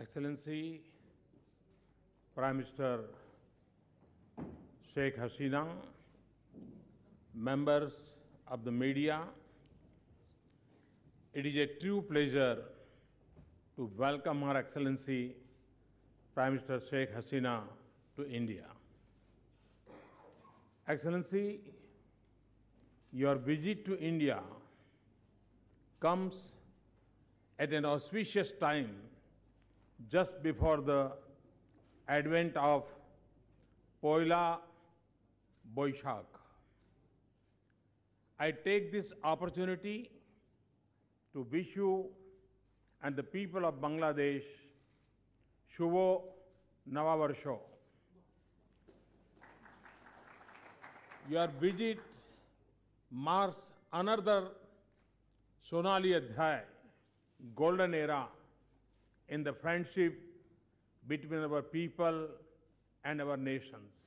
Excellency, Prime Minister Sheikh Hasina, members of the media, it is a true pleasure to welcome Her Excellency Prime Minister Sheikh Hasina to India. Excellency, your visit to India comes at an auspicious time just before the advent of Poila Boishak. I take this opportunity to wish you and the people of Bangladesh Shuvo Navavarsho. Your visit marks another Sonali Adhyay, golden era in the friendship between our people and our nations.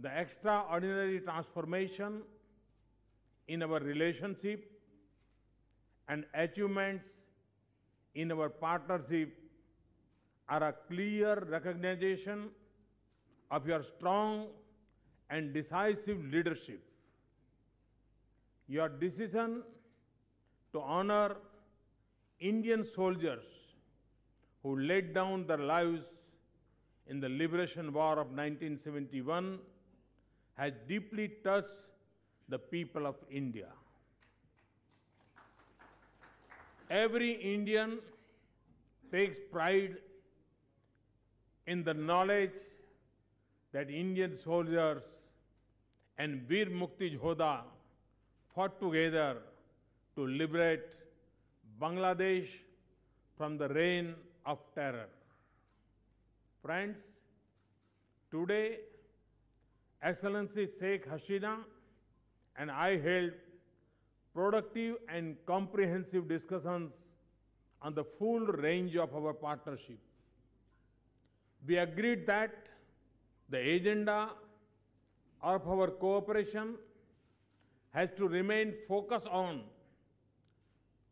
The extraordinary transformation in our relationship and achievements in our partnership are a clear recognition of your strong and decisive leadership. Your decision to honor Indian soldiers who laid down their lives in the Liberation War of 1971 has deeply touched the people of India. Every Indian takes pride in the knowledge that Indian soldiers and Veer Mukti Jodha fought together to liberate Bangladesh from the reign of terror. Friends, today, Excellency Sheikh Hasina and I held productive and comprehensive discussions on the full range of our partnership. We agreed that the agenda of our cooperation has to remain focused on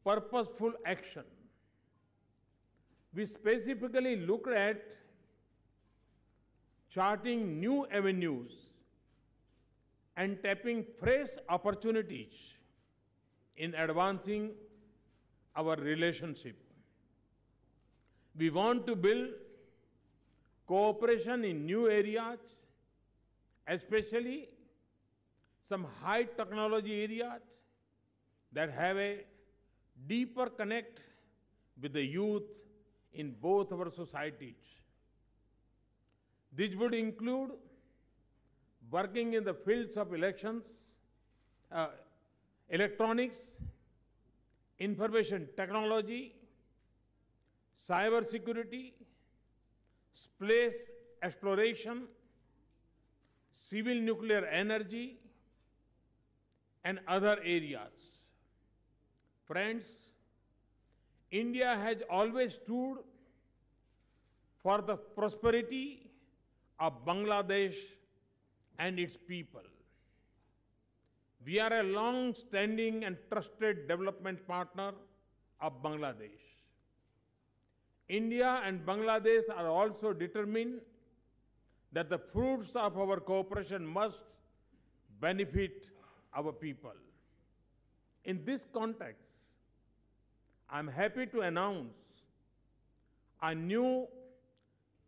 purposeful action we specifically looked at charting new avenues and tapping fresh opportunities in advancing our relationship. We want to build cooperation in new areas, especially some high technology areas that have a deeper connect with the youth in both our societies. This would include working in the fields of elections, uh, electronics, information technology, cyber security, space exploration, civil nuclear energy, and other areas. Friends, India has always stood for the prosperity of Bangladesh and its people. We are a long standing and trusted development partner of Bangladesh. India and Bangladesh are also determined that the fruits of our cooperation must benefit our people. In this context, I'm happy to announce a new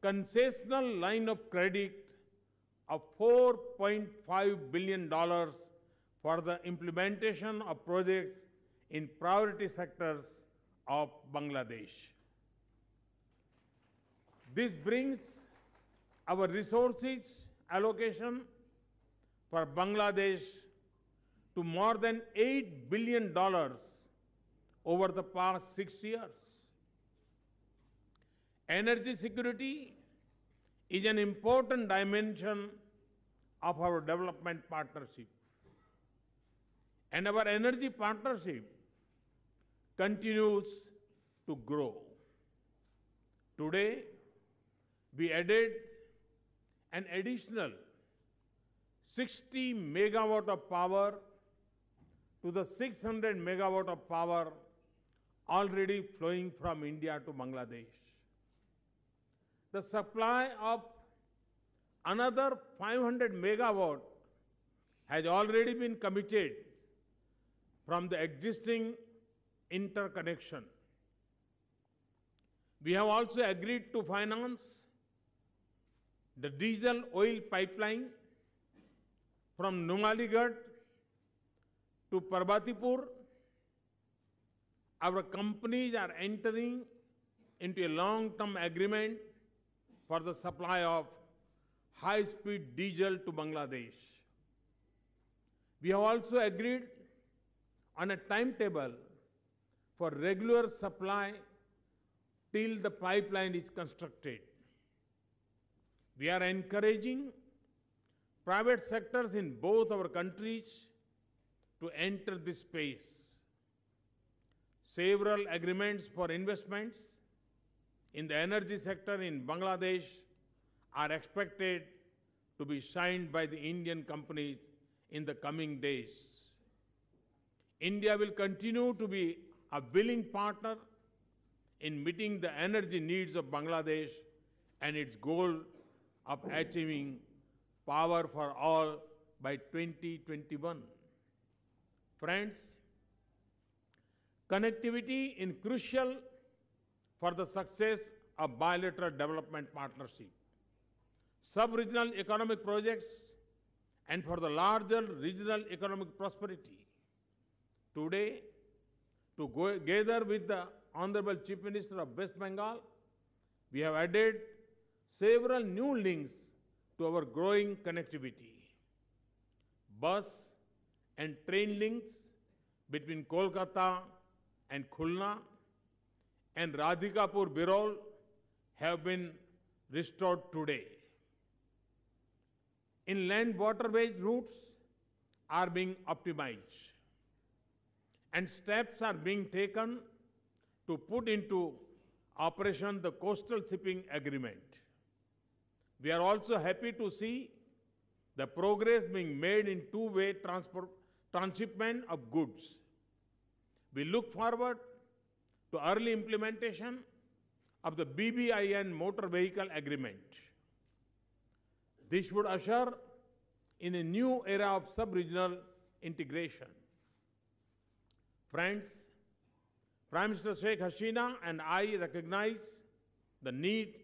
concessional line of credit of $4.5 billion for the implementation of projects in priority sectors of Bangladesh. This brings our resources allocation for Bangladesh to more than $8 billion over the past six years. Energy security is an important dimension of our development partnership. And our energy partnership continues to grow. Today, we added an additional 60 megawatt of power to the 600 megawatt of power already flowing from India to Bangladesh. The supply of another 500 megawatt has already been committed from the existing interconnection. We have also agreed to finance the diesel oil pipeline from Numaligarh to Parbatipur our companies are entering into a long-term agreement for the supply of high-speed diesel to Bangladesh. We have also agreed on a timetable for regular supply till the pipeline is constructed. We are encouraging private sectors in both our countries to enter this space several agreements for investments in the energy sector in Bangladesh are expected to be signed by the Indian companies in the coming days. India will continue to be a willing partner in meeting the energy needs of Bangladesh and its goal of achieving power for all by 2021. Friends, connectivity is crucial for the success of bilateral development partnership. Sub-regional economic projects and for the larger regional economic prosperity. Today, together with the Honorable Chief Minister of West Bengal, we have added several new links to our growing connectivity. Bus and train links between Kolkata and Khulna and Radhikapur Birol have been restored today. Inland waterways routes are being optimized and steps are being taken to put into operation the coastal shipping agreement. We are also happy to see the progress being made in two-way transshipment of goods we look forward to early implementation of the BBIN motor vehicle agreement. This would usher in a new era of sub-regional integration. Friends, Prime Minister Sheikh Hasina and I recognize the need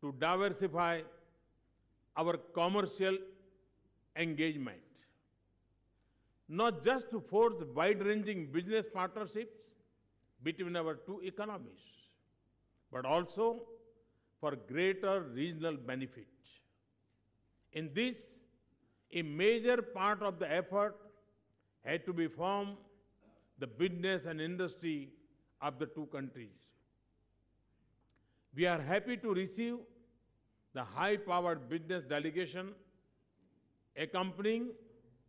to diversify our commercial engagement not just to forge wide-ranging business partnerships between our two economies, but also for greater regional benefit. In this, a major part of the effort had to be from the business and industry of the two countries. We are happy to receive the high-powered business delegation accompanying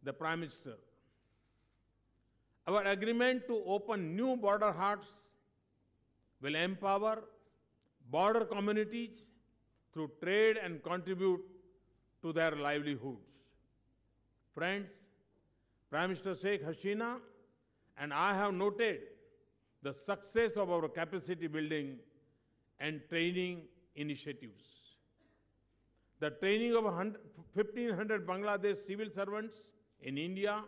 the Prime Minister. Our agreement to open new border hearts will empower border communities through trade and contribute to their livelihoods. Friends, Prime Minister Sheikh Hasina and I have noted the success of our capacity building and training initiatives. The training of 1,500 Bangladesh civil servants in India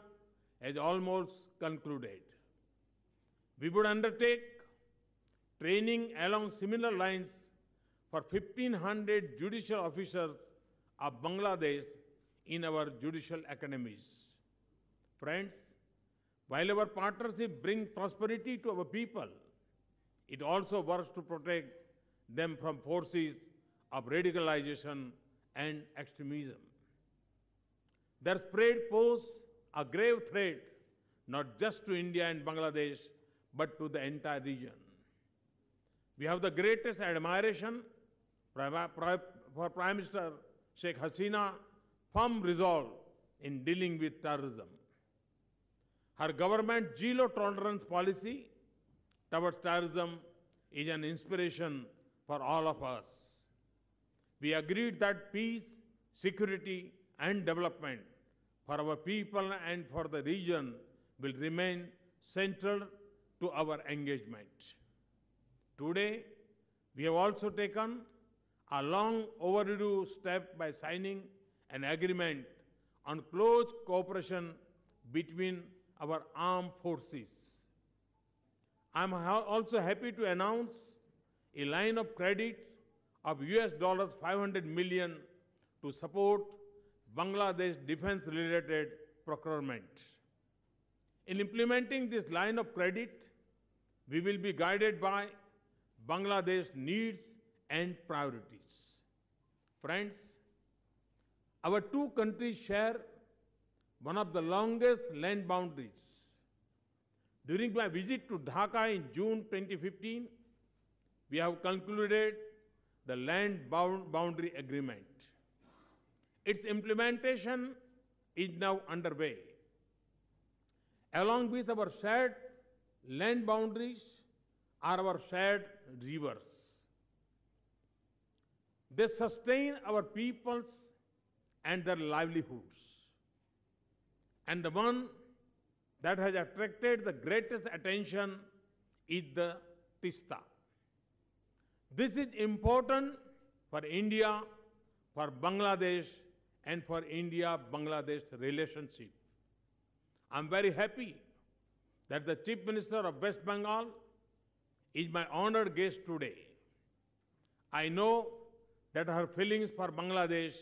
has almost concluded. We would undertake training along similar lines for 1500 judicial officers of Bangladesh in our judicial academies. Friends, while our partnership brings prosperity to our people, it also works to protect them from forces of radicalization and extremism. Their spread pose a grave threat not just to India and Bangladesh, but to the entire region. We have the greatest admiration for Prime Minister Sheikh Hasina, firm resolve in dealing with terrorism. Her government zero tolerance policy towards terrorism is an inspiration for all of us. We agreed that peace, security, and development for our people and for the region will remain central to our engagement. Today, we have also taken a long overdue step by signing an agreement on close cooperation between our armed forces. I am ha also happy to announce a line of credit of US dollars 500 million to support Bangladesh defense related procurement. In implementing this line of credit, we will be guided by Bangladesh needs and priorities. Friends, our two countries share one of the longest land boundaries. During my visit to Dhaka in June 2015, we have concluded the land bound boundary agreement. Its implementation is now underway. Along with our shared land boundaries are our shared rivers. They sustain our peoples and their livelihoods. And the one that has attracted the greatest attention is the Tista. This is important for India, for Bangladesh, and for India-Bangladesh relationship. I'm very happy that the Chief Minister of West Bengal is my honored guest today. I know that her feelings for Bangladesh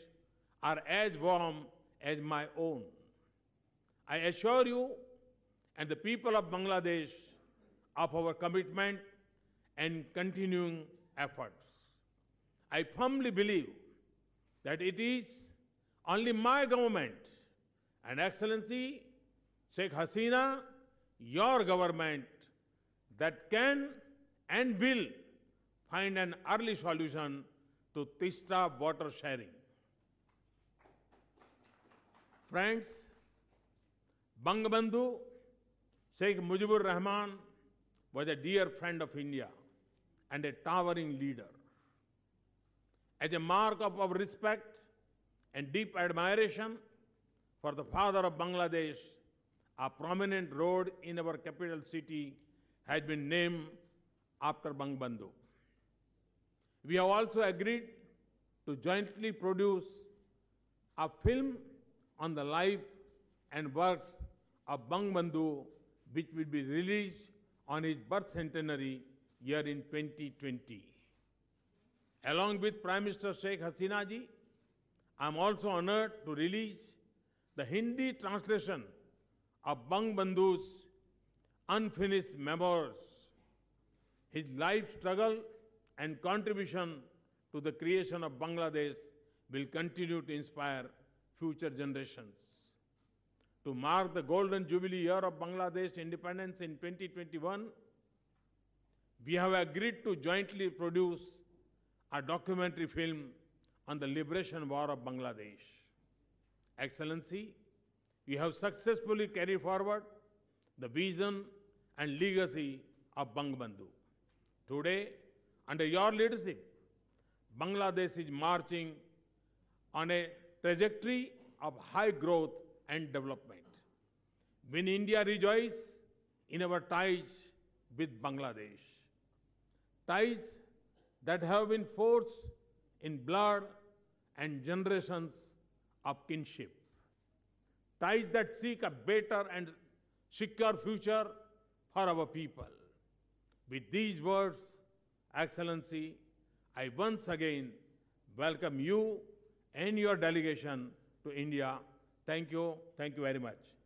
are as warm as my own. I assure you and the people of Bangladesh of our commitment and continuing efforts. I firmly believe that it is only my government and Excellency Sheikh Hasina, your government that can and will find an early solution to Tista water sharing. Friends, Bangabandhu Sheikh Mujibur Rahman was a dear friend of India and a towering leader. As a mark of our respect, and deep admiration for the father of Bangladesh, a prominent road in our capital city has been named after Bangbandhu. We have also agreed to jointly produce a film on the life and works of Bangbandhu, which will be released on his birth centenary year in 2020. Along with Prime Minister Sheikh Hasina ji, I am also honored to release the Hindi translation of Bang Bandhu's unfinished memoirs, his life struggle and contribution to the creation of Bangladesh will continue to inspire future generations. To mark the golden jubilee year of Bangladesh independence in 2021, we have agreed to jointly produce a documentary film on the liberation war of Bangladesh. Excellency, you have successfully carried forward the vision and legacy of Bangabandhu. Today, under your leadership, Bangladesh is marching on a trajectory of high growth and development. When India rejoices in our ties with Bangladesh, ties that have been forged in blood and generations of kinship. Ties that seek a better and secure future for our people. With these words, Excellency, I once again welcome you and your delegation to India. Thank you. Thank you very much.